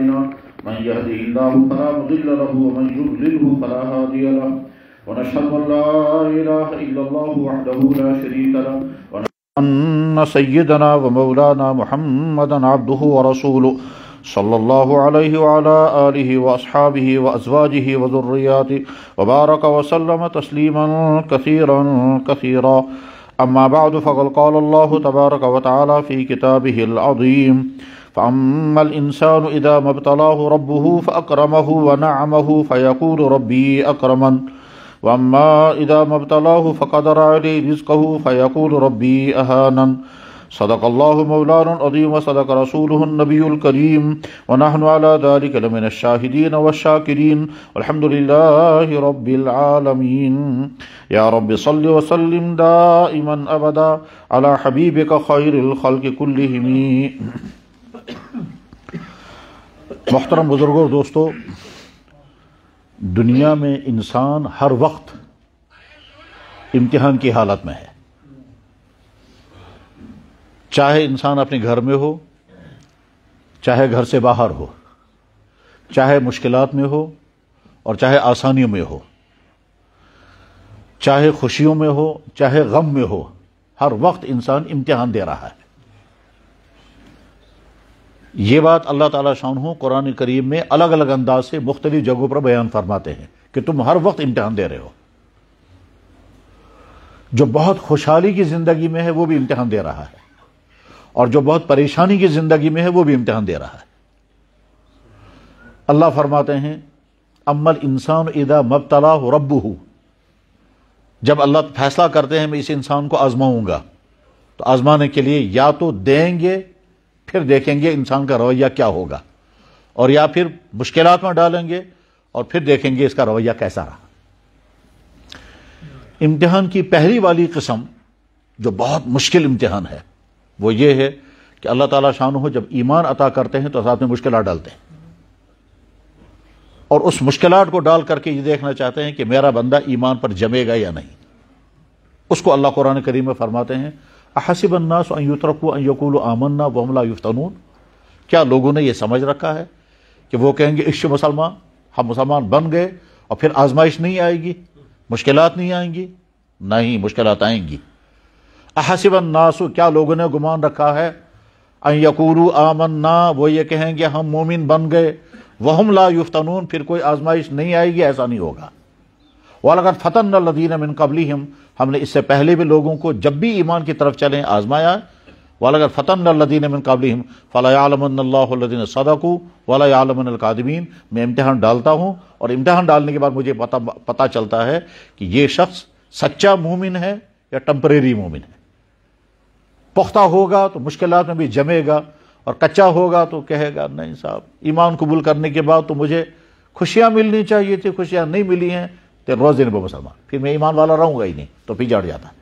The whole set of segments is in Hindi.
علينا من يهده الله فلا مضل له ومن يضلله فلا هادي له ونشهد أن لا إله إلا الله وحده لا شريك له أن سيدنا ومولانا محمدا عبده ورسوله صلى الله عليه وعلى آله وأصحابه وأزواجه وذرياته وبارك وسلم تسليما كثيرا كثيرا أما بعد فقد قال الله تبارك وتعالى في كتابه العظيم فأما الإنسان إذا ما ابتلاه ربه فأكرمه ونعمه فيقول ربي أكرمن وأما إذا ما ابتلاه فقدر عليه رزقه فيقول ربي أهانن صدق الله مولانا العظيم وصدق رسوله النبي الكريم ونحن على ذلك لمن الشاهدين والشاكرين والحمد لله رب العالمين يا رب صل وسلم دائما أبدا على حبيبك خير الخلق كلهم मोहतरम बुज़ुर्गों दोस्तों दुनिया में इंसान हर वक्त इम्तिहान की हालत में है चाहे इंसान अपने घर में हो चाहे घर से बाहर हो चाहे मुश्किलात में हो और चाहे आसानियों में हो चाहे खुशियों में हो चाहे गम में हो हर वक्त इंसान इम्तिहान दे रहा है ये बात अल्लाह ताला शाह कुरान करीम में अलग अलग अंदाज से मुख्तलिफ जगहों पर बयान फरमाते हैं कि तुम हर वक्त इम्तहान दे रहे हो जो बहुत खुशहाली की ज़िंदगी में है वो भी इम्तहान दे रहा है और जो बहुत परेशानी की ज़िंदगी में है वो भी इम्तहान दे रहा है अल्लाह फरमाते हैं अमल इंसान इदा मबतला रब्बू हो जब अल्लाह फैसला करते हैं मैं इस इंसान को आजमाऊंगा तो आजमाने के लिए या तो देंगे फिर देखेंगे इंसान का रवैया क्या होगा और या फिर मुश्किल में डालेंगे और फिर देखेंगे इसका रवैया कैसा रहा इम्तिहान की पहली वाली किस्म जो बहुत मुश्किल इम्तिहान है वो ये है कि अल्लाह ताला शान हो जब ईमान अता करते हैं तो साथ में मुश्किल डालते हैं और उस मुश्किल को डाल करके ये देखना चाहते हैं कि मेरा बंदा ईमान पर जमेगा या नहीं उसको अल्लाह कुरान करीम में फरमाते हैं अहसिबन्नास अयुतरकू अयकूल आमन्ना वमला युफ्तनून क्या लोगों ने यह समझ रखा है कि वो कहेंगे इश्य मुसलमान हम मुसलमान बन गए और फिर आजमाइश नहीं आएगी मुश्किल नहीं आएंगी नहीं मुश्किल आएंगी अहसिबन्नासु क्या लोगों ने गुमान रखा है अयकूलू आमन्ना वो ये कहेंगे हम मोमिन बन गए वहम ला युफ्तनून फिर कोई आजमाइश नहीं आएगी ऐसा नहीं होगा वालगत फतन लदीन मिन कबली हम हमने इससे पहले भी लोगों को जब भी ईमान की तरफ चलें आजमाया वालगत फतन लदीन मिन कबली हम फ़लामदीन सदाकू वालमकादमीन मैं इम्तहान डालता हूँ और इम्तहान डालने के बाद मुझे पता पता चलता है कि ये शख्स सच्चा मोमिन है या टम्परेरी मोमिन है पुख्ता होगा तो मुश्किल में भी जमेगा और कच्चा होगा तो कहेगा नहीं साहब ईमान कबूल करने के बाद तो मुझे खुशियाँ मिलनी चाहिए थी खुशियाँ नहीं मिली हैं तो रोज़ दिन बो मुसलमान फिर मैं ईमान वाला रहूंगा ही नहीं तो जड़ जाता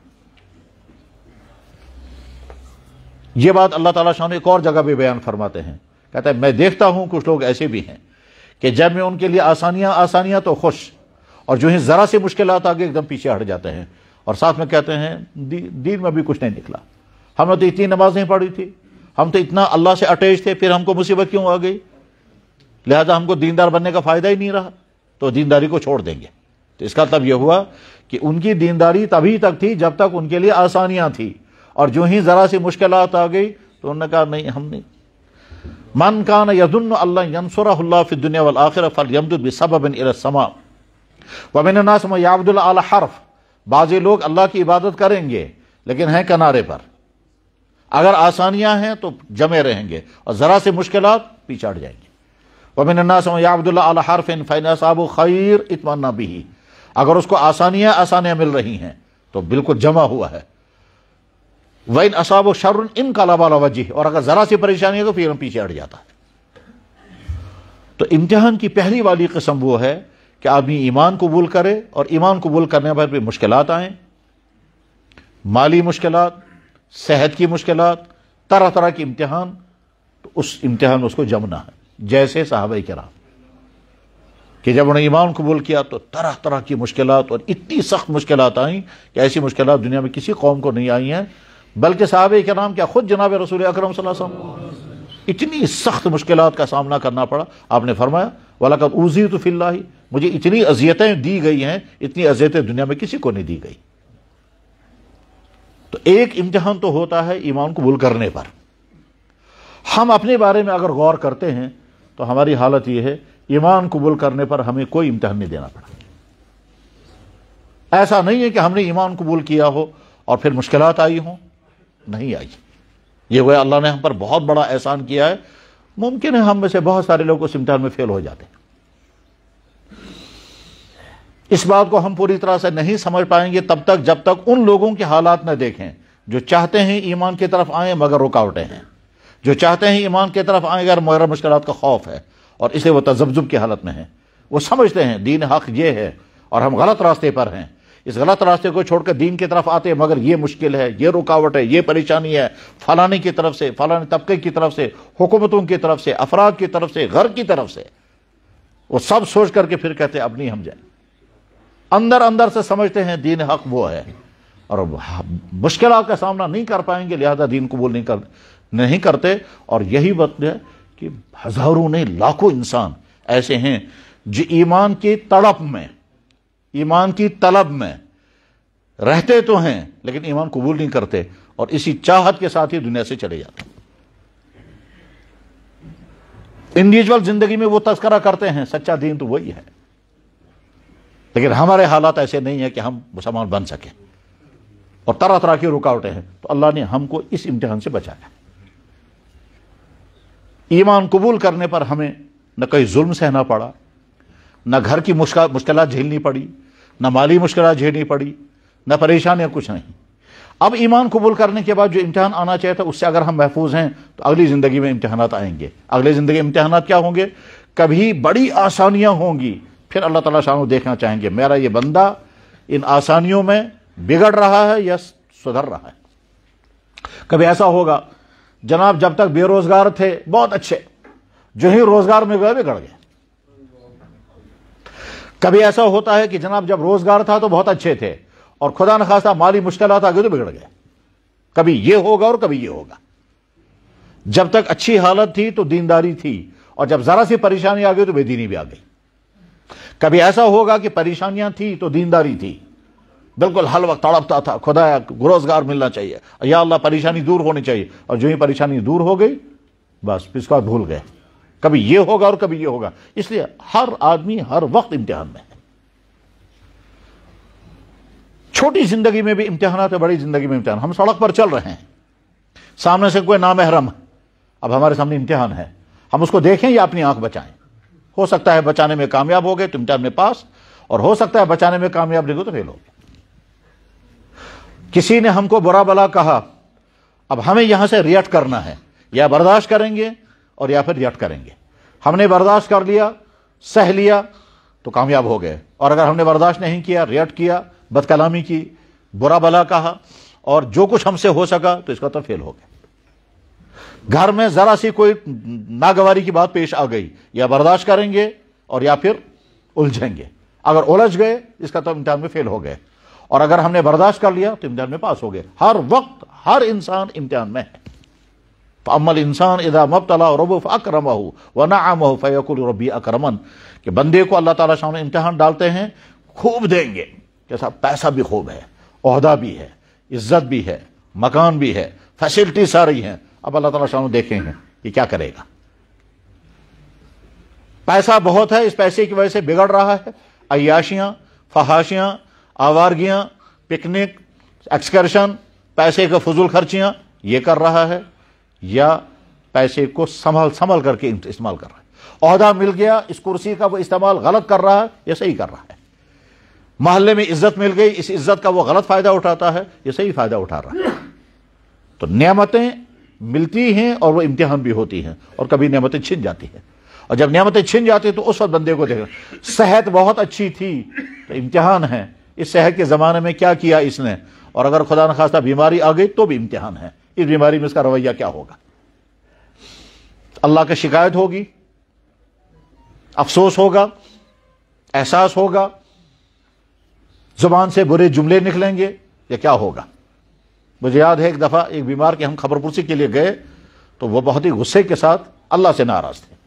ये बात अल्लाह ताला शाह एक और जगह भी बयान फरमाते हैं कहते हैं मैं देखता हूं कुछ लोग ऐसे भी हैं कि जब मैं उनके लिए आसानियां आसानियां तो खुश और जो है ज़रा सी मुश्किल आगे एकदम पीछे हट जाते हैं और साथ में कहते हैं दीन में भी कुछ नहीं निकला हमने तो इतनी नमाज नहीं पढ़ी थी हम तो इतना अल्लाह से अटैच थे फिर हमको मुसीबत क्यों आ गई लिहाजा हमको दीनदार बनने का फ़ायदा ही नहीं रहा तो दीनदारी को छोड़ देंगे तो इसका तब यह हुआ कि उनकी दीनदारी तभी तक थी जब तक उनके लिए आसानियां थी और जो ही ज़रा सी मुश्किल आ गई तो उन्होंने कहा नहीं हम नहीं मन कान यदुन अल्लाह फिर दुनिया वाल आखिर फल यमदुलसमा वमिन नासम अल हर्फ बाजे लोग अल्लाह की इबादत करेंगे लेकिन हैं किनारे पर अगर आसानियां हैं तो जमे रहेंगे और ज़रा से मुश्किल पीछे हट जाएंगे वमिन नासम अल हर्फ इन फ़ैन साबु खैर इतमान भी अगर उसको आसानियां आसानियां मिल रही हैं तो बिल्कुल जमा हुआ है वैन असाब शरुन इन कालाबाला वजह और अगर ज़रा सी परेशानी है तो फिर पीछे हट जाता है तो इम्तिहान की पहली वाली कस्म वो है कि आदमी ईमान कबूल करे और ईमान कबूल करने पर भी मुश्किल आए माली मुश्किल सेहत की मुश्किल तरह तरह के इम्तिहान तो उस इम्तिहान उसको जमना है जैसे साहब कराम कि जब उन्होंने ईमान कबूल किया तो तरह तरह की मुश्किल और इतनी सख्त मुश्किल आई कि ऐसी मुश्किल दुनिया में किसी कौम को नहीं आई हैं बल्कि साहब के नाम क्या खुद जनाब रसूल अक्रम इतनी सख्त मुश्किल का सामना करना पड़ा आपने फरमाया वाला कब ऊजी तो फिल्ला ही मुझे इतनी अजियतें दी गई हैं इतनी अजियतें दुनिया में किसी को नहीं दी गई तो एक इम्तहान तो होता है ईमान कबूल करने पर हम अपने बारे में अगर गौर करते हैं तो हमारी हालत यह है ईमान कबूल करने पर हमें कोई इम्तहान नहीं देना पड़ा ऐसा नहीं है कि हमने ईमान कबूल किया हो और फिर मुश्किल आई हो नहीं आई ये वह अल्लाह ने हम पर बहुत बड़ा एहसान किया है मुमकिन है हम में से बहुत सारे लोग उस इम्तहान में फेल हो जाते हैं इस बात को हम पूरी तरह से नहीं समझ पाएंगे तब तक जब तक उन लोगों के हालात न देखें जो चाहते हैं ईमान की तरफ आए मगर रुकावटें हैं जो चाहते हैं ईमान की तरफ आए मगर मुश्किल का खौफ है और इसलिए वो तजब्जुब की हालत में है वो समझते हैं दीन हक ये है और हम गलत रास्ते पर हैं इस गलत रास्ते को छोड़कर दीन की तरफ आते हैं मगर ये मुश्किल है ये रुकावट है ये परेशानी है फलाने की तरफ से फलाने तबके की तरफ से हुकूमतों की तरफ से अफराद की तरफ से घर की तरफ से वो सब सोच करके फिर कहते हैं अब नहीं हम जाए अंदर अंदर से समझते हैं दीन हक वो है और मुश्किल का सामना नहीं कर पाएंगे लिहाजा दीन कबूल नहीं कर नहीं करते और यही वक्त है कि हजारों ने लाखों इंसान ऐसे हैं जो ईमान की तड़प में ईमान की तलब में रहते तो हैं लेकिन ईमान कबूल नहीं करते और इसी चाहत के साथ ही दुनिया से चले जाते इंडिविजुअल जिंदगी में वो तस्करा करते हैं सच्चा दीन तो वही है लेकिन हमारे हालात ऐसे नहीं है कि हम मुसलमान बन सकें और तरह तरह की रुकावटें हैं तो अल्लाह ने हमको इस इम्तिहान से बचाया ईमान कबूल करने पर हमें न कहीं जुल्म सहना पड़ा न घर की मुश्किल झेलनी पड़ी न माली मुश्किल झेलनी पड़ी न परेशानियाँ कुछ नहीं अब ईमान कबूल करने के बाद जो इम्तहान आना चाहिए था उससे अगर हम महफूज हैं तो अगली ज़िंदगी में इम्तहान आएंगे अगली ज़िंदगी इम्तहान क्या होंगे कभी बड़ी आसानियाँ होंगी फिर अल्लाह ताला शाह देखना चाहेंगे मेरा ये बंदा इन आसानियों में बिगड़ रहा है या सुधर रहा है कभी ऐसा होगा जनाब जब तक बेरोजगार थे बहुत अच्छे जो ही रोजगार में गए बिगड़ गए कभी ऐसा होता है कि जनाब जब रोजगार था तो बहुत अच्छे थे और खुदा न खासा माली मुश्किल आ गए तो बिगड़ गए कभी ये होगा और कभी ये होगा जब तक अच्छी हालत थी तो दीनदारी थी और जब जरा सी परेशानी आ गई तो बेदीनी भी आ गई कभी ऐसा होगा कि परेशानियां थी तो दीनदारी थी बिल्कुल हर वक्त तड़पता था खुदा रोजगार मिलना चाहिए या अल्लाह परेशानी दूर होनी चाहिए और जो ही परेशानी दूर हो गई बस इसका भूल गए कभी ये होगा और कभी ये होगा इसलिए हर आदमी हर वक्त इम्तिहान में है छोटी जिंदगी में भी इम्तिहान है बड़ी जिंदगी में इम्तिहान हम सड़क पर चल रहे हैं सामने से कोई नामहरम अब हमारे सामने इम्तिहान है हम उसको देखें या अपनी आंख बचाएं हो सकता है बचाने में कामयाब हो गए तो इम्तिहान में पास और हो सकता है बचाने में कामयाब नहीं हो तो फेल हो गए किसी ने हमको बुरा भला कहा अब हमें यहां से रिएक्ट करना है या बर्दाश्त करेंगे और या फिर रिएक्ट करेंगे हमने बर्दाश्त कर लिया सह लिया तो कामयाब हो गए और अगर हमने बर्दाश्त नहीं किया रिएक्ट किया बदकलामी की बुरा भला कहा और जो कुछ हमसे हो सका तो इसका तो फेल हो गया घर में जरा सी कोई नागवारी की बात पेश आ गई या बर्दाश्त करेंगे और या फिर उलझेंगे अगर उलझ गए इसका तो इम्तहान में फेल हो गए और अगर हमने बर्दाश्त कर लिया तो इम्तिहान में पास हो गए हर वक्त हर इंसान इम्तिहान में है तो अमल इंसान इधा मबतला रब अक्रम हो व हो फ़ैकुल रबी अक्रमन के बंदे को अल्लाह ताला सामने इम्तिहान डालते हैं खूब देंगे कैसा पैसा भी खूब है अहदा भी है इज्जत भी है मकान भी है फैसिलिटी सारी है अब अल्लाह ताला सामने देखेंगे कि क्या करेगा पैसा बहुत है इस पैसे की वजह से बिगड़ रहा है अयाशियां फहाशियां आवारगियां पिकनिक एक्सकर्शन पैसे का फजूल खर्चियां ये कर रहा है या पैसे को संभल संभल करके इस्तेमाल कर रहा है अहदा मिल गया इस कुर्सी का वो इस्तेमाल गलत कर रहा है या सही कर रहा है मोहल्ले में इज्जत मिल गई इस इज्जत का वो गलत फायदा उठाता है या सही फायदा उठा रहा है तो नियामतें मिलती हैं और वो इम्तिहान भी होती हैं और कभी नियामतें छिन जाती हैं और जब नियामतें छिन जाती हैं तो उस वक्त बंदे को देखना सेहत बहुत अच्छी थी तो इम्तिहान है इस शहर के ज़माने में क्या किया इसने और अगर खुदा न खास्ता बीमारी आ गई तो भी इम्तिहान है इस बीमारी में इसका रवैया क्या होगा अल्लाह की शिकायत होगी अफसोस होगा एहसास होगा जुबान से बुरे जुमले निकलेंगे या क्या होगा मुझे याद है एक दफ़ा एक बीमार के हम खबरपुरसी के लिए गए तो वह बहुत ही गुस्से के साथ अल्लाह से नाराज़ थे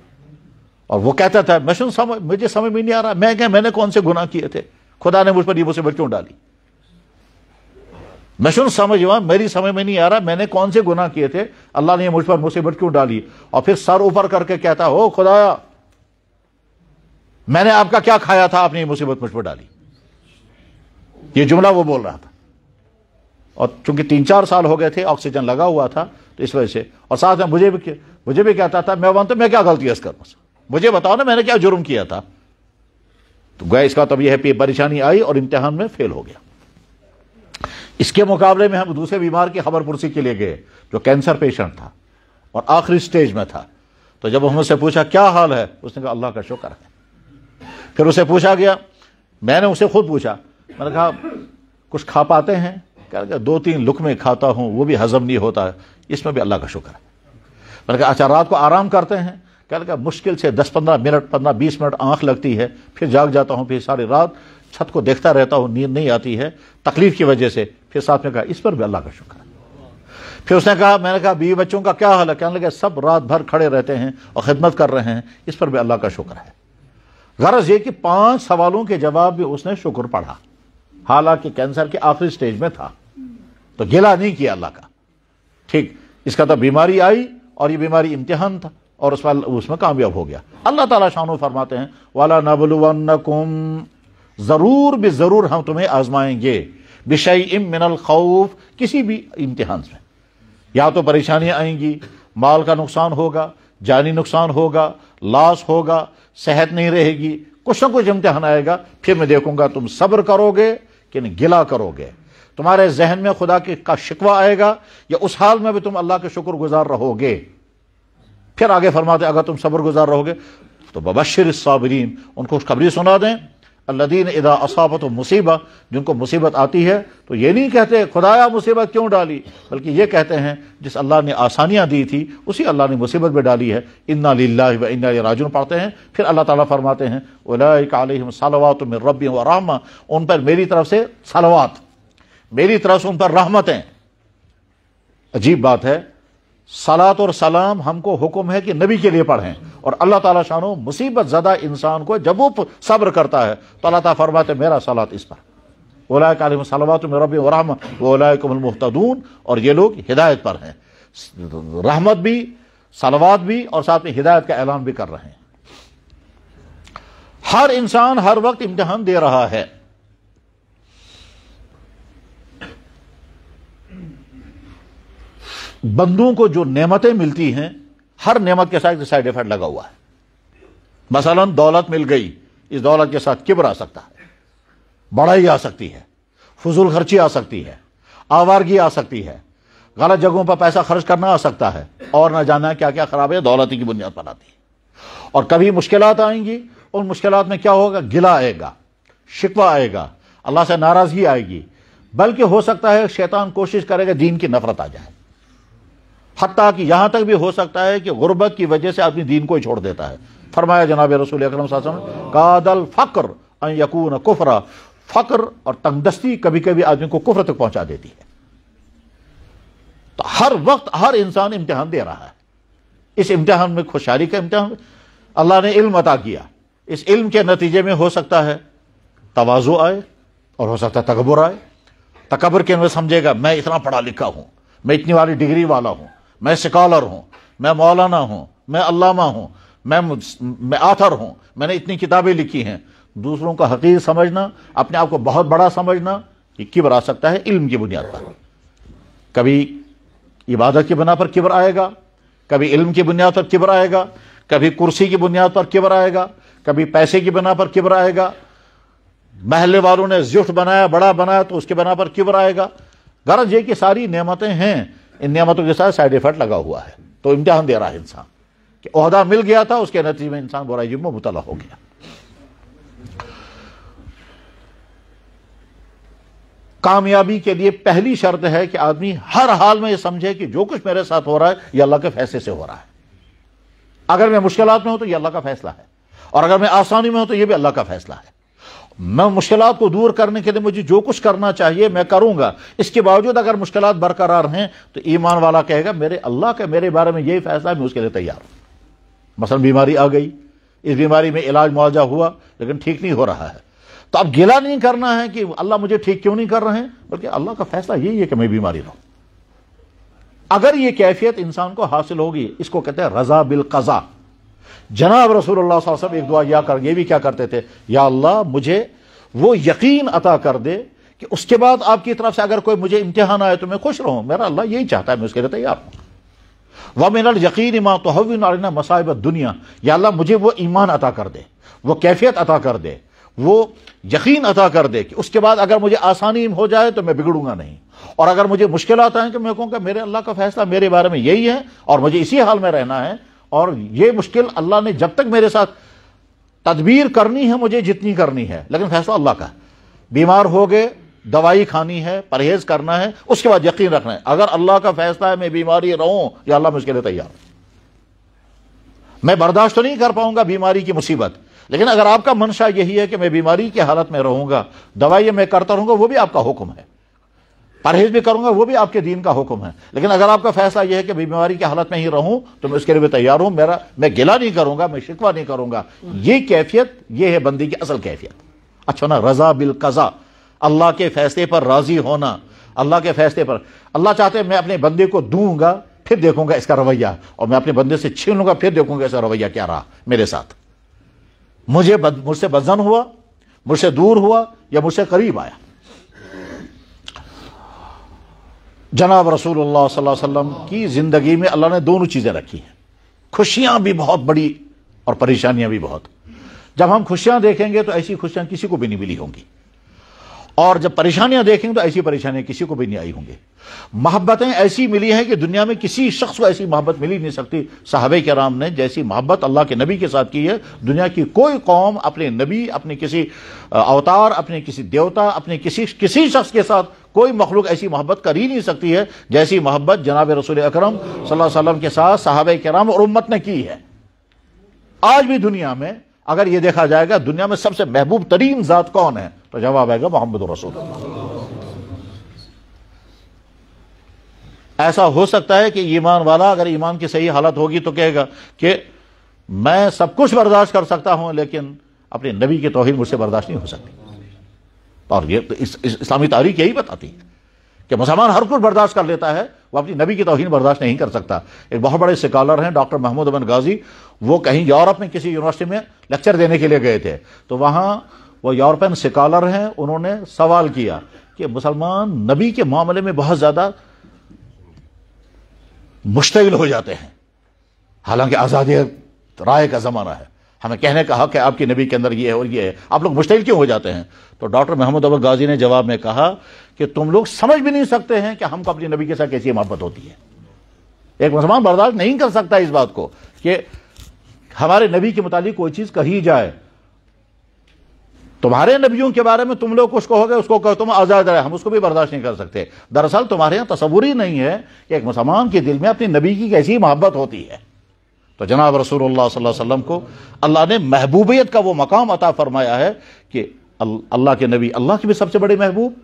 और वो कहता था मैं समझ मुझे समझ में नहीं आ रहा मैं क्या मैंने कौन से गुनाह किए थे खुदा ने मुझ पर यह मुसीबत क्यों डाली मैं सुन समझ हुआ मेरी समझ में नहीं आ रहा मैंने कौन से गुना किए थे अल्लाह ने मुझ पर मुसीबत क्यों डाली और फिर सर ऊपर करके कहता हो खुदाया मैंने आपका क्या खाया था आपने ये मुसीबत मुझ पर डाली ये जुमला वो बोल रहा था और चूंकि तीन चार साल हो गए थे ऑक्सीजन लगा हुआ था तो इस वजह से और साथ में मुझे भी मुझे भी कहता था मैं मानता मैं क्या गलती है इस कर्म से मुझे बताओ ना मैंने क्या जुर्म किया था तो गया इसका तब यह है परेशानी आई और इम्तहान में फेल हो गया इसके मुकाबले में हम दूसरे बीमार की खबर पुरसी के लिए गए जो कैंसर पेशेंट था और आखिरी स्टेज में था तो जब उससे पूछा क्या हाल है उसने कहा अल्लाह का शुक्र है फिर उसे पूछा गया मैंने उसे खुद पूछा मैंने कहा कुछ खा पाते हैं कह दो तीन लुक में खाता हूं वो भी हजम नहीं होता इसमें भी अल्लाह का शुक्र है मैंने कहा अच्छा रात को आराम करते हैं कल का मुश्किल से दस पंद्रह मिनट पंद्रह बीस मिनट आंख लगती है फिर जाग जाता हूँ फिर सारी रात छत को देखता रहता हूँ नींद नहीं आती है तकलीफ की वजह से फिर साथ में कहा इस पर भी अल्लाह का शुक्र फिर उसने कहा मैंने कहा बीवी बच्चों का क्या हाल है कहने लगे सब रात भर खड़े रहते हैं और खिदमत कर रहे हैं इस पर भी अल्लाह का शुक्र है गरज ये कि पांच सवालों के जवाब भी उसने शुक्र पढ़ा हालांकि कैंसर के आखिरी स्टेज में था तो गिला नहीं किया अल्लाह का ठीक इसका तो बीमारी आई और ये बीमारी इम्तिहान था और उस उसमें कामयाब हो गया अल्लाह ताला शाह फरमाते हैं वाला नबलुवनकुम ज़रूर भी ज़रूर हम तुम्हें आजमाएंगे बिशाई इम मिनल खौफ किसी भी इम्तिहान में या तो परेशानियां आएंगी माल का नुकसान होगा जानी नुकसान होगा लॉस होगा सेहत नहीं रहेगी कुछ ना कुछ इम्तिहान आएगा फिर मैं देखूंगा तुम सब्र करोगे कि नहीं गिला करोगे तुम्हारे जहन में खुदा के का शिकवा आएगा या उस हाल में भी तुम अल्लाह के शुक्रगुजार रहोगे फिर आगे फरमाते अगर तुम सब्र गुजार रहोगे तो बबशर साबरीन उनको खुशखबरी सुना दें अल्लादीन इदा असाबत मुसीबत जिनको मुसीबत आती है तो ये नहीं कहते खुदाया मुसीबत क्यों डाली बल्कि ये कहते हैं जिस अल्लाह ने आसानियाँ दी थी उसी अल्लाह ने मुसीबत में डाली है इन्ना ला व इन्ना राजुन पढ़ते हैं फिर अल्लाह ताला फरमाते हैं उलाम में रबी व रहमा उन पर मेरी तरफ से सलावात मेरी तरफ से उन पर रहमतें अजीब बात है सलात और सलाम हमको हुक्म है कि नबी के लिए पढ़ें और अल्लाह ताला शानो मुसीबत ज़दा इंसान को जब वो सब्र करता है तो अल्लाह ताला फरमाते मेरा सलात इस पर ओलाय और ये लोग हिदायत पर हैं रहमत भी सलवात भी और साथ में हिदायत का ऐलान भी कर रहे हैं हर इंसान हर वक्त इम्तहान दे रहा है बंदों को जो नेमतें मिलती हैं हर नेमत के साथ साइड इफेक्ट लगा हुआ है मसलन दौलत मिल गई इस दौलत के साथ किबर आ सकता है बढ़ाई आ सकती है फजूल खर्ची आ सकती है आवारगी आ सकती है गलत जगहों पर पैसा खर्च करना आ सकता है और ना जाना क्या क्या खराब है दौलत की बुनियाद पर आती है और कभी मुश्किल आएंगी उन मुश्किल में क्या होगा गिला आएगा शिकवा आएगा अल्लाह से नाराज़गी आएगी बल्कि हो सकता है शैतान कोशिश करेगा दीन की नफरत आ जाए हती कि यहां तक भी हो सकता है कि गुर्बत की वजह से आदमी दीन को ही छोड़ देता है फरमाया जनाब रसूल अक्रम कादल फकर यकून कुफरा फकर और तंगदस्ती कभी कभी आदमी को कुफर तक पहुंचा देती है तो हर वक्त हर इंसान इम्तिहान दे रहा है इस इम्तिहान में खुशहाली का इम्तिहान अल्लाह ने इल्म अता किया इस इल्म के नतीजे में हो सकता है तोज़ो आए और हो सकता है तकबर आए तकबर के अंदर समझेगा मैं इतना पढ़ा लिखा हूं मैं इतनी वाली डिग्री वाला हूं मैं स्कॉलर हूं मैं मौलाना हूं मैं अल्लामा हूं मैं मैं आथर हूं मैंने इतनी किताबें लिखी हैं दूसरों का हकीर समझना अपने आप को बहुत बड़ा समझना ये किबर आ सकता है इल्म की बुनियाद पर कभी इबादत की बना पर किबर आएगा कभी इल्म की बुनियाद पर किबर आएगा कभी कुर्सी की बुनियाद पर किबर आएगा कभी पैसे की बना पर किबर आएगा महल्ले वालों ने जुट बनाया बड़ा बनाया तो उसके बना पर किबर आएगा गरज ये कि सारी नियमतें हैं इन नियामतों के साथ साइड इफेक्ट लगा हुआ है तो इम्तिहान दे रहा है इंसान कि अहदा मिल गया था उसके नतीजे में इंसान बुराइयों में मुतला हो गया कामयाबी के लिए पहली शर्त है कि आदमी हर हाल में यह समझे कि जो कुछ मेरे साथ हो रहा है यह अल्लाह के फैसले से हो रहा है अगर मैं मुश्किल में हूं तो यह अल्लाह का फैसला है और अगर मैं आसानी में हूं तो यह भी अल्लाह का फैसला है मैं मुश्किल को दूर करने के लिए मुझे जो कुछ करना चाहिए मैं करूंगा इसके बावजूद अगर मुश्किल बरकरार हैं तो ईमान वाला कहेगा मेरे अल्लाह के मेरे बारे में यही फैसला मैं उसके लिए तैयार हूं मसलन बीमारी आ गई इस बीमारी में इलाज मुआवजा हुआ लेकिन ठीक नहीं हो रहा है तो अब गिला नहीं करना है कि अल्लाह मुझे ठीक क्यों नहीं कर रहे हैं बल्कि अल्लाह का फैसला यही है कि मैं बीमारी रहूं अगर ये कैफियत इंसान को हासिल होगी इसको कहते हैं रजा बिल कजा जनाब रसूल वसम एक दुआ या कर ये भी क्या करते थे या अल्लाह मुझे वो यकीन अता कर दे कि उसके बाद आपकी तरफ से अगर कोई मुझे इम्तिहान आए तो मैं खुश रहूं मेरा अल्लाह यही चाहता है मैं उसके लिए तैयार हूं वह मेरा यकीन इमां तो हविन मसाइब दुनिया या अल्लाह मुझे वो ईमान अता कर दे वो कैफियत अता कर दे वो यकीन अता कर दे कि उसके बाद अगर मुझे आसानी हो जाए तो मैं बिगड़ूंगा नहीं और अगर मुझे मुश्किल आता है तो मैं कहूँगा मेरे अल्लाह का फैसला मेरे बारे में यही है और मुझे इसी हाल में रहना है और ये मुश्किल अल्लाह ने जब तक मेरे साथ तदबीर करनी है मुझे जितनी करनी है लेकिन फैसला अल्लाह का बीमार हो गए दवाई खानी है परहेज करना है उसके बाद यकीन रखना है अगर अल्लाह का फैसला है मैं बीमारी रहूं या अल्लाह मुझके लिए तैयार मैं बर्दाश्त तो नहीं कर पाऊंगा बीमारी की मुसीबत लेकिन अगर आपका मंशा यही है कि मैं बीमारी की हालत में रहूंगा दवाइयां मैं करता रहूंगा वो भी आपका हुक्म है परहेज भी करूंगा वो भी आपके दीन का हुक्म है लेकिन अगर आपका फैसला यह है कि बीमारी की हालत में ही रहूं तो मैं उसके लिए तैयार हूं मेरा मैं गिला नहीं करूंगा मैं शिकवा नहीं करूंगा ये कैफियत ये है बंदी की असल कैफियत अच्छा ना रजा बिल कजा अल्लाह के फैसले पर राजी होना अल्लाह के फैसले पर अल्लाह चाहते हैं मैं अपने बंदे को दूंगा फिर देखूंगा इसका रवैया और मैं अपने बंदे से छीन लूंगा फिर देखूंगा इसका रवैया क्या रहा मेरे साथ मुझे मुझसे बदजन हुआ मुझसे दूर हुआ या मुझसे करीब आया जनाब रसूल वसम की ज़िंदगी में अल्लाह ने दोनों चीज़ें रखी हैं खुशियाँ भी बहुत बड़ी और परेशानियाँ भी बहुत जब हम खुशियाँ देखेंगे तो ऐसी खुशियाँ किसी को भी नहीं मिली होंगी और जब परेशानियां देखेंगे तो ऐसी परेशानियां किसी को भी नहीं आई होंगी मोहब्बतें ऐसी मिली हैं कि दुनिया में किसी शख्स को ऐसी मोहब्बत मिली नहीं सकती साहबे के राम ने जैसी मोहब्बत अल्लाह के नबी के साथ की है दुनिया की कोई कौम अपने नबी अपने किसी अवतार अपने किसी देवता अपने किसी किसी शख्स के साथ कोई मखलूक ऐसी मोहब्बत कर ही नहीं सकती है जैसी मोहब्बत जनाब रसूल अक्रम वसल्लम के साथ साहब कराम और उम्मत ने की है आज भी दुनिया में अगर यह देखा जाएगा दुनिया में सबसे महबूब तरीन ज़ात कौन है तो जवाब आएगा मोहम्मद रसूल ऐसा हो सकता है कि ईमान वाला अगर ईमान की सही हालत होगी तो कहेगा कि मैं सब कुछ बर्दाश्त कर सकता हूं लेकिन अपने नबी की तोहिर मुझसे बर्दाश्त नहीं हो सकती और ये तो इस, इस, इस्लामी तारीख यही बताती है कि मुसलमान हर कुछ बर्दाश्त कर लेता है वो अपनी नबी की तोहन बर्दाश्त नहीं कर सकता एक बहुत बड़े स्कॉलर हैं डॉक्टर महमूद अमन गाजी वो कहीं यूरोप में किसी यूनिवर्सिटी में लेक्चर देने के लिए गए थे तो वहाँ वो यूरोपियन स्कॉलर हैं उन्होंने सवाल किया कि मुसलमान नबी के मामले में बहुत ज़्यादा मुश्तिल हो जाते हैं हालांकि आज़ादी राय का ज़माना है हमें कहने का हक है आपके नबी के अंदर ये है और ये है आप लोग मुश्तिल क्यों हो जाते हैं तो डॉक्टर महमूद अब गाजी ने जवाब में कहा कि तुम लोग समझ भी नहीं सकते हैं कि हमको अपने नबी के साथ कैसी मोहब्बत होती है एक मुसलमान बर्दाश्त नहीं कर सकता इस बात को कि हमारे नबी के मुतालिक कोई चीज़ कही जाए तुम्हारे नबियों के बारे में तुम लोग कुछ कहोगे उसको कहो तुम आज़ाद रहे हम उसको भी बर्दाश्त नहीं कर सकते दरअसल तुम्हारे यहां तस्वूर ही नहीं है कि एक मुसलमान के दिल में अपनी नबी की कैसी मोहब्बत होती है तो जनाब रसूल वसम को अल्लाह ने महबूबियत का वो मकाम अता फरमाया है कि अल्लाह के नबी अल्लाह के भी सबसे बड़े महबूब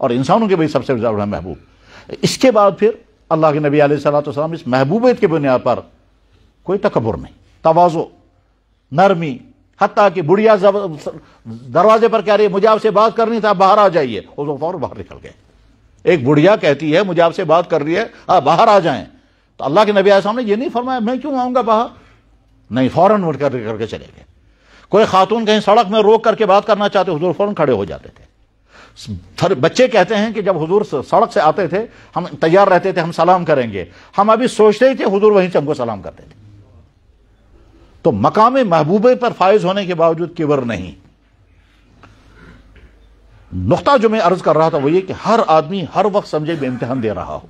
और इंसानों के भी सबसे बड़ा महबूब इसके बाद फिर अल्लाह के नबी आलतम इस महबूबियत की बुनियाद पर कोई तकबर नहीं तोज़ो नरमी हती कि बुढ़िया दरवाजे पर कह रही है मुझे आपसे बात करनी था बाहर आ जाइए उस वक्त और बाहर निकल गए एक बुढ़िया कहती है मुझे आपसे बात कर रही है आप बाहर आ जाएं तो अल्लाह के नबी आसम ने यह नहीं फरमाया मैं क्यों आऊंगा बाहर नहीं फ़ौरन उठ करके करके चले गए कोई खातून कहीं सड़क में रोक करके बात करना चाहते हजूर फ़ौरन खड़े हो जाते थे फिर बच्चे कहते हैं कि जब हजूर सड़क से आते थे हम तैयार रहते थे हम सलाम करेंगे हम अभी सोचते ही थे हजूर वहीं से हमको सलाम करते थे तो मकाम महबूबे पर फायज होने के बावजूद किबर नहीं नुकता जो मैं अर्ज कर रहा था वो ये कि हर आदमी हर वक्त समझे में दे रहा हो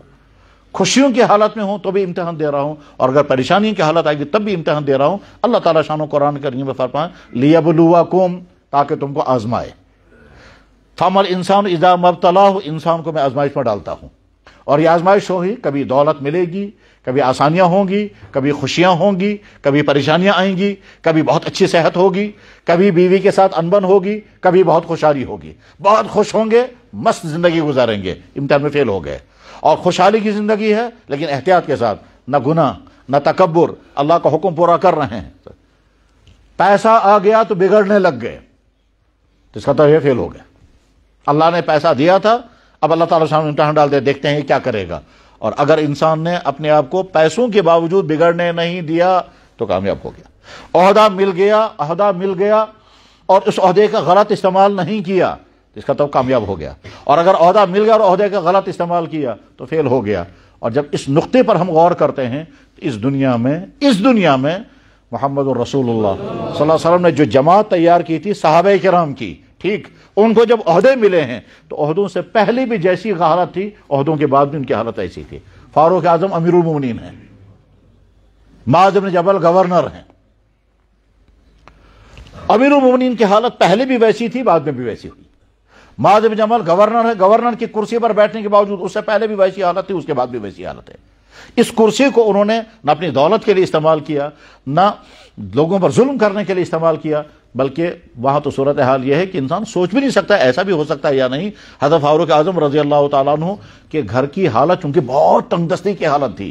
खुशियों की हालत में हूं तो भी इम्तहान दे रहा हूं और अगर परेशानी की हालत आएगी तब भी इम्तहान दे रहा हूँ अल्लाह ताला शानो कुरान करीम फरमा लिया बलुआ कुम ताकि तुमको आजमाए फमल इंसान इजा मबतला इंसान को मैं आजमाइश में डालता हूँ और ये आजमाइश होगी कभी दौलत मिलेगी कभी आसानियाँ होंगी कभी खुशियां होंगी कभी परेशानियां आएंगी कभी बहुत अच्छी सेहत होगी कभी बीवी के साथ अनबन होगी कभी बहुत खुशहाली होगी बहुत खुश होंगे मस्त ज़िंदगी गुजारेंगे इम्तहान में फेल हो गए और खुशहाली की ज़िंदगी है लेकिन एहतियात के साथ न गुना न तकबर अल्लाह का हुक्म पूरा कर रहे हैं पैसा आ गया तो बिगड़ने लग गए तो इसका तो यह फेल हो गया अल्लाह ने पैसा दिया था अब अल्लाह ताला सामने इम्तहान डाल दे देखते हैं क्या करेगा और अगर इंसान ने अपने आप को पैसों के बावजूद बिगड़ने नहीं दिया तो कामयाब हो गया अहदा मिल गया अहदा मिल गया और उस अहदे का गलत इस्तेमाल नहीं किया इसका तब तो कामयाब हो गया और अगर अहदा मिल गया और अहदे का गलत इस्तेमाल किया तो फेल हो गया और जब इस नुक्ते पर हम गौर करते हैं तो इस दुनिया में इस दुनिया में मोहम्मद रसूलुल्लाह सल्लल्लाहु अलैहि ने जो जमात तैयार की थी साहब कराम की ठीक उनको जब अहदे मिले हैं तो अहदों से पहले भी जैसी हालत थी अहदों के बाद भी उनकी हालत ऐसी थी फारूक आजम अमीरमिन है माजम जबल गवर्नर हैं अमीरमिन की हालत पहले भी वैसी थी बाद में भी वैसी हुई माज बिन जमल गवर्नर है गवर्नर की कुर्सी पर बैठने के बावजूद उससे पहले भी वैसी हालत थी उसके बाद भी वैसी हालत है इस कुर्सी को उन्होंने ना अपनी दौलत के लिए इस्तेमाल किया न लोगों पर जुल्म करने के लिए इस्तेमाल किया बल्कि वहां तो सूरत हाल यह है कि इंसान सोच भी नहीं सकता ऐसा भी हो सकता है या नहीं हजरत फारूक आजम रजी अल्लाह तु के घर की हालत चूंकि बहुत तंगदस्ती की हालत थी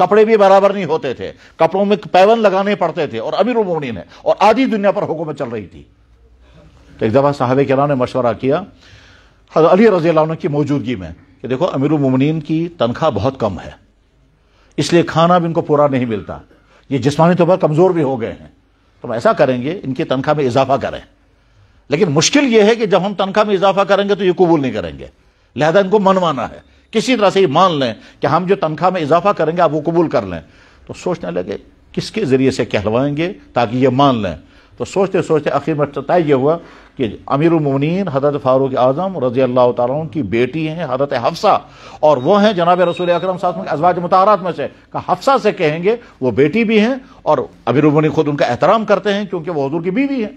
कपड़े भी बराबर नहीं होते थे कपड़ों में पैवन लगाने पड़ते थे और अमीर उमोनिन है और आधी दुनिया पर हुकूमत चल रही थी तो एक दफ़ा साहब कराम ने मशवरा किया हजर अली रजी अल्लाह की मौजूदगी में कि देखो अमीरुमिन की तनख्वाह बहुत कम है इसलिए खाना भी इनको पूरा नहीं मिलता ये जिसमानी तौर पर कमज़ोर भी हो गए हैं तो हम ऐसा करेंगे इनकी तनख्वाह में इजाफा करें लेकिन मुश्किल यह है कि जब हम तनख्वाह में इजाफा करेंगे तो ये कबूल नहीं करेंगे लिहाजा इनको मनवाना है किसी तरह से ये मान लें कि हम जो तनख्वाह में इजाफा करेंगे आप वो कबूल कर लें तो सोचने लगे किसके ज़रिए से कहलवाएंगे ताकि ये मान लें तो सोचते सोचते आखिर में तय यह हुआ कि अमीरमिन हजरत फ़ारूक आज़म रज़ी अल्लाह तुम की बेटी हैं हजरत हफ्सा और वह हैं जनाब रसूल अक्रम साहब अजवाज मुतारात में से का हफ्सा से कहेंगे वह बेटी भी हैं और अमीर अमीरमिन खुद उनका एहतराम करते हैं क्योंकि वह हजूर की बीवी हैं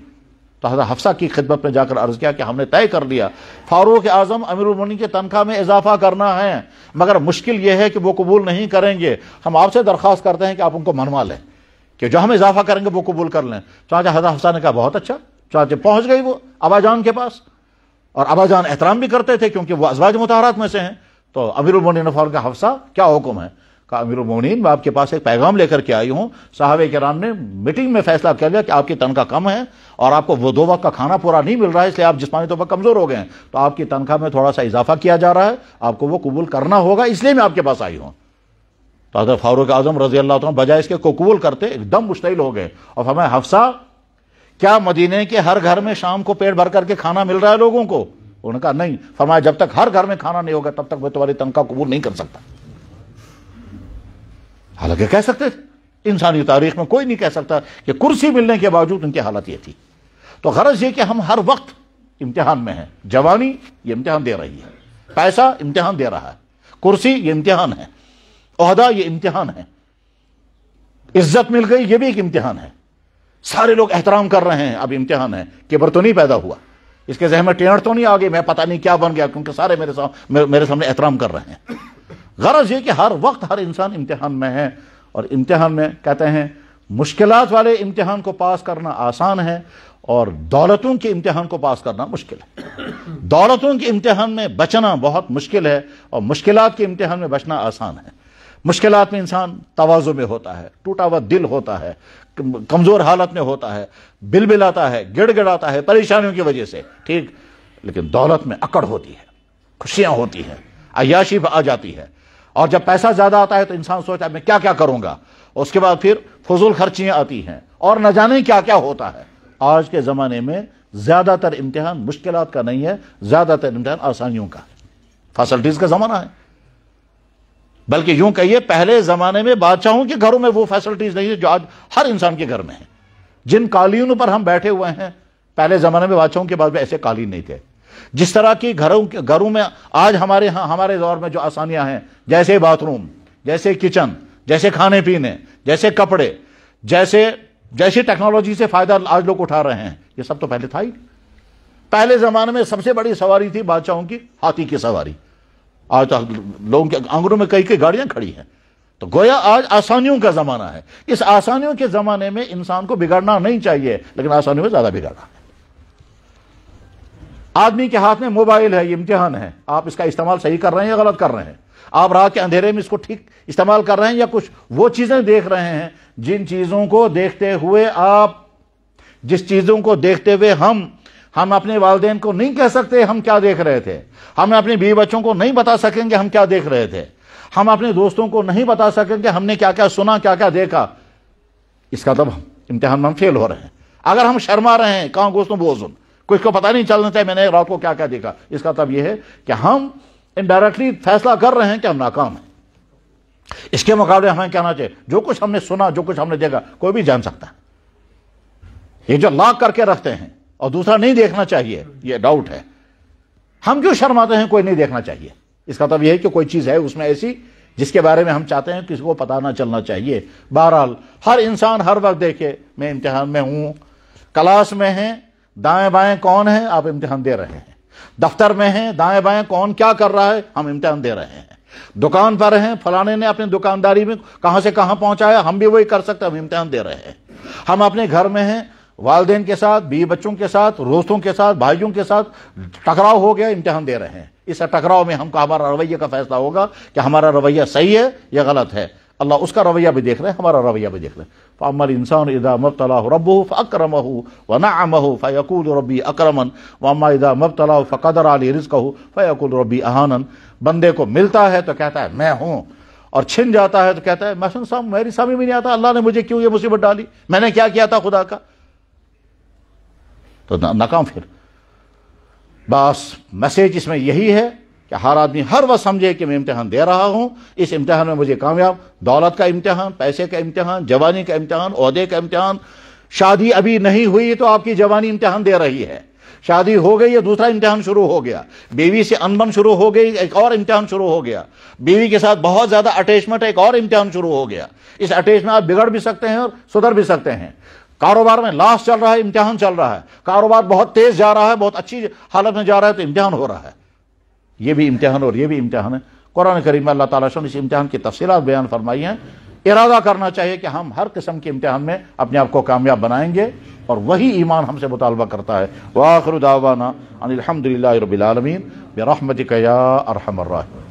तो हजरत हफ्सा की खिदमत में जाकर अर्ज किया कि हमने तय कर लिया फारूक आजम अमीर अमीरमिन के तनख्वाह में इजाफा करना है मगर मुश्किल यह है कि वो कबूल नहीं करेंगे हम आपसे दरख्वास्त करते हैं कि आप उनको मनवा लें कि जो हम इजाफा करेंगे वो कबूल कर लें चाचा हजरत हफ्सा ने कहा बहुत अच्छा चाचे पहुंच गई वो अबाजान के पास और अबाजान एहतराम भी करते थे क्योंकि वह अजवाज मुतारात में से हैं तो अमीर ने फौरन का हफ्सा क्या हुक्म है कहा अमीरमिन मैं आपके पास एक पैगाम लेकर के आई हूँ साहब के राम ने मीटिंग में फैसला कर लिया कि आपकी तनख्वाह कम है और आपको वो दो वक्त का खाना पूरा नहीं मिल रहा है इसलिए आप जिसमानी तौर पर कमज़ोर हो गए हैं तो आपकी तनख्वाह में थोड़ा सा इजाफा किया जा रहा है आपको वो कबूल करना होगा इसलिए मैं आपके पास आई हूँ तो हजरत फारूक आजम रजी अल्लाह बजाय इसके को कबूल करते एकदम मुश्तिल हो गए और हमें हफ्सा क्या मदीने के हर घर में शाम को पेट भर करके खाना मिल रहा है लोगों को उन्होंने कहा नहीं फरमाया जब तक हर घर में खाना नहीं होगा तब तक मैं तुम्हारी तनख्वाह कबूल नहीं कर सकता हालांकि कह सकते थे इंसानी तारीख में कोई नहीं कह सकता कि कुर्सी मिलने के बावजूद उनकी हालत यह थी तो गरज यह कि हम हर वक्त इम्तिहान में हैं जवानी यह इम्तिहान दे रही है पैसा इम्तिहान दे रहा है कुर्सी ये इम्तिहान है अहदा ये इम्तिहान है इज्जत मिल गई ये भी एक इम्तिहान है सारे लोग एहतराम कर रहे हैं अब इम्तिहान है किबर तो नहीं पैदा हुआ इसके जहन में टेण तो नहीं आ गई मैं पता नहीं क्या बन गया क्योंकि सारे मेरे साथ मेरे सामने एहतराम कर रहे हैं गरज ये कि हर वक्त हर इंसान इम्तिहान में है और इम्तिहान में कहते हैं मुश्किल वाले इम्तिहान को पास करना आसान है और दौलतों के इम्तिहान को पास करना मुश्किल है दौलतों के इम्तिहान में बचना बहुत मुश्किल है और मुश्किल के इम्तिहान में बचना आसान है मुश्किल में इंसान तोज़ों में होता है टूटा हुआ दिल होता है कमज़ोर हालत में होता है बिल बिलाता है गिड़गिड़ाता है परेशानियों की वजह से ठीक लेकिन दौलत में अकड़ होती है खुशियां होती हैं अयाशी आ जाती है और जब पैसा ज़्यादा आता है तो इंसान सोचता है मैं क्या क्या करूंगा उसके बाद फिर फजूल खर्चियां आती हैं और न जाने क्या क्या होता है आज के ज़माने में ज़्यादातर इम्तहान मुश्किल का नहीं है ज़्यादातर इम्तिहान आसानियों का फैसल्टीज़ का ज़माना है बल्कि यूं कहिए पहले ज़माने में बादशाहों के घरों में वो फैसिलिटीज़ नहीं है जो आज हर इंसान के घर में है जिन कालीनों पर हम बैठे हुए हैं पहले ज़माने में बादशाहों के बाद में ऐसे कालीन नहीं थे जिस तरह की घरों के घरों में आज हमारे यहां हमारे दौर में जो आसानियां हैं जैसे बाथरूम जैसे किचन जैसे खाने पीने जैसे कपड़े जैसे जैसी टेक्नोलॉजी से फ़ायदा आज लोग उठा रहे हैं ये सब तो पहले था ही पहले ज़माने में सबसे बड़ी सवारी थी बादशाहों की हाथी की सवारी आज लोगों के आंगनों में कई कई गाड़ियां खड़ी हैं तो गोया आज आसानियों का जमाना है इस आसानियों के जमाने में इंसान को बिगाड़ना नहीं चाहिए लेकिन आसानियों में ज्यादा बिगाड़ना है आदमी के हाथ में मोबाइल है इम्तिहान है आप इसका इस्तेमाल सही कर रहे हैं या गलत कर रहे हैं आप रात के अंधेरे में इसको ठीक इस्तेमाल कर रहे हैं या कुछ वो चीजें देख रहे हैं जिन चीजों को देखते हुए आप जिस चीजों को देखते हुए हम हम अपने वालदेन को नहीं कह सकते हम क्या देख रहे थे हम अपने बी बच्चों को नहीं बता सकेंगे हम क्या देख रहे थे हम अपने दोस्तों को नहीं बता सकेंगे हमने क्या क्या सुना क्या क्या देखा इसका तब इम्तिहान में हम फेल हो रहे हैं अगर हम शर्मा रहे हैं कहाँ बोल सुन कुछ को पता नहीं चलना चाहिए मैंने रात को क्या क्या देखा इसका तब यह है कि हम इनडायरेक्टली फैसला कर रहे हैं कि हम नाकाम हैं इसके मुकाबले हमें कहना चाहिए जो कुछ हमने सुना जो कुछ हमने देखा कोई भी जान सकता है ये जो लाख करके रखते हैं और दूसरा नहीं देखना चाहिए ये डाउट है हम क्यों शर्माते हैं कोई नहीं देखना चाहिए इसका मतलब यह है कि कोई चीज़ है उसमें ऐसी जिसके बारे में हम चाहते हैं किसी को पता ना चलना चाहिए बहरहाल हर इंसान हर वक्त देखे मैं इम्तिहान में हूं क्लास में है दाएं बाएं कौन है आप इम्तिहान दे रहे हैं दफ्तर में है दाएं बाएं कौन क्या कर रहा है हम इम्तिहान दे रहे हैं दुकान पर हैं फलाने ने अपनी दुकानदारी में कहां से कहां पहुंचाया हम भी वही कर सकते हम इम्तहान दे रहे हैं हम अपने घर में हैं वालदेन के साथ बीवी बच्चों के साथ दोस्तों के साथ भाइयों के साथ टकराव हो गया इम्तहान दे रहे हैं इस टकराव में हमका हमारा रवैये का फैसला होगा कि हमारा रवैया सही है या गलत है अल्लाह उसका रवैया भी देख रहे हैं हमारा रवैया भी देख रहे हैं इंसान इदा मबतला रब अक्रम हो व अम हो फ़ैकुल रबी अक्रमन वामा इदा मबतला फ़कदर अली रिज़ कहू फ़ैकुल रबी अहानन बंदे को मिलता है तो कहता है मैं हूँ और छिन जाता है तो कहता है मैं सुन साहब मेरी सामी भी नहीं आता अल्लाह ने मुझे क्यों ये मुसीबत डाली मैंने क्या किया था खुदा का तो नाकाम फिर बस मैसेज इसमें यही है कि हर आदमी हर वक्त समझे कि मैं इम्तिहान दे रहा हूं इस इम्तिहान में मुझे कामयाब दौलत का इम्तिहान पैसे का इम्तिहान जवानी का इम्तिहान अहदे का इम्तिहान शादी अभी नहीं हुई तो आपकी जवानी इम्तिहान दे रही है शादी हो गई या दूसरा इम्तिहान शुरू हो गया बीवी से अनबन शुरू हो गई एक और इम्तिहान शुरू हो गया बीवी के साथ बहुत ज़्यादा अटैचमेंट एक और इम्तिहान शुरू हो गया इस अटैचमेंट आप बिगड़ भी सकते हैं और सुधर भी सकते हैं कारोबार में लाश चल रहा है इम्तिहान चल रहा है कारोबार बहुत तेज जा रहा है बहुत अच्छी हालत में जा रहा है तो इम्तिहान हो रहा है ये भी इम्तिहान और ये भी इम्तिहान है कुरान करीम में अल्लाह ताला इस इम्तिहान की तफसीत बयान फरमाई हैं इरादा करना चाहिए कि हम हर किस्म के इम्तिहान में अपने आप को कामयाब बनाएंगे और वही ईमान हमसे मुतालबा करता है वाखरुदावाना अनिलहमदिल्ला रबीआलमीन कया अरहमर